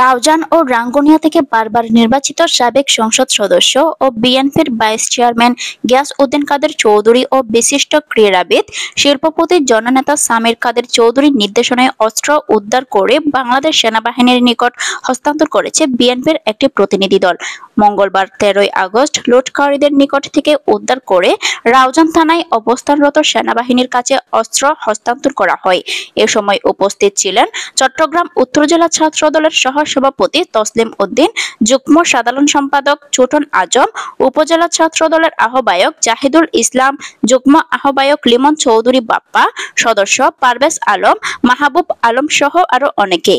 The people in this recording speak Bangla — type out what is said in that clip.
রাউজান ও রাঙ্গুনিয়া থেকে বারবার নির্বাচিত সাবেক সংসদ সদস্য ও বিএনপির vice chairman Giasuddin Quader Chowdhury ও বিশিষ্ট ক্রীড়াবিদ শিল্পপতি জননেতা সামির কাদের চৌধুরীর নির্দেশনায় অস্ত্র উদ্ধার করে বাংলাদেশ সেনাবাহিনীর নিকট হস্তান্তর করেছে বিএনপির একটি প্রতিনিধি দল মঙ্গলবার তেরোই আগস্ট লুটকারীদের নিকট থেকে উদ্ধার করে রাউজান থানায় অবস্থানরত সেনাবাহিনীর কাছে অস্ত্র হস্তান্তর করা হয় এ সময় উপস্থিত ছিলেন চট্টগ্রাম উত্তর জেলা ছাত্র দলের উপজেলা সভাপতি তসলিম উদ্দিন যুগ্ম সাধারণ সম্পাদক ছোটন আজম উপজেলা ছাত্র দলের আহ্বায়ক জাহিদুল ইসলাম যুগ্ম আহ্বায়ক লিমন চৌধুরী বাপ্পা সদস্য পারভেজ আলম মাহবুব আলম সহ আরো অনেকে